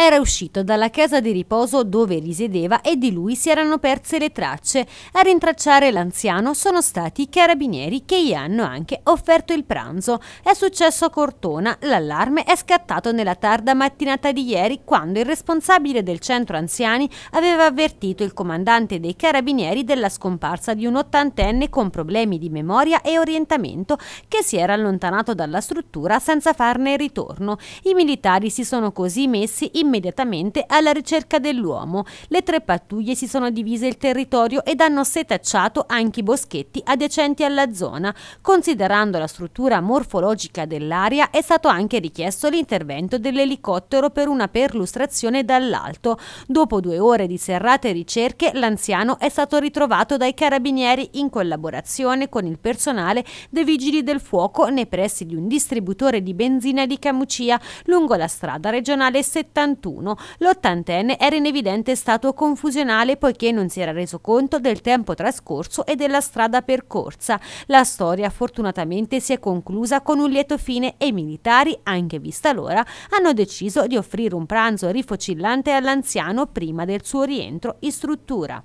Era uscito dalla casa di riposo dove risiedeva e di lui si erano perse le tracce. A rintracciare l'anziano sono stati i carabinieri che gli hanno anche offerto il pranzo. È successo a Cortona, l'allarme è scattato nella tarda mattinata di ieri quando il responsabile del centro anziani aveva avvertito il comandante dei carabinieri della scomparsa di un ottantenne con problemi di memoria e orientamento che si era allontanato dalla struttura senza farne ritorno. I militari si sono così messi in immediatamente alla ricerca dell'uomo. Le tre pattuglie si sono divise il territorio ed hanno setacciato anche i boschetti adiacenti alla zona. Considerando la struttura morfologica dell'area è stato anche richiesto l'intervento dell'elicottero per una perlustrazione dall'alto. Dopo due ore di serrate ricerche l'anziano è stato ritrovato dai carabinieri in collaborazione con il personale dei vigili del fuoco nei pressi di un distributore di benzina di Camucia lungo la strada regionale 71. 1991, l'ottantenne era in evidente stato confusionale poiché non si era reso conto del tempo trascorso e della strada percorsa. La storia fortunatamente si è conclusa con un lieto fine e i militari, anche vista l'ora, hanno deciso di offrire un pranzo rifocillante all'anziano prima del suo rientro in struttura.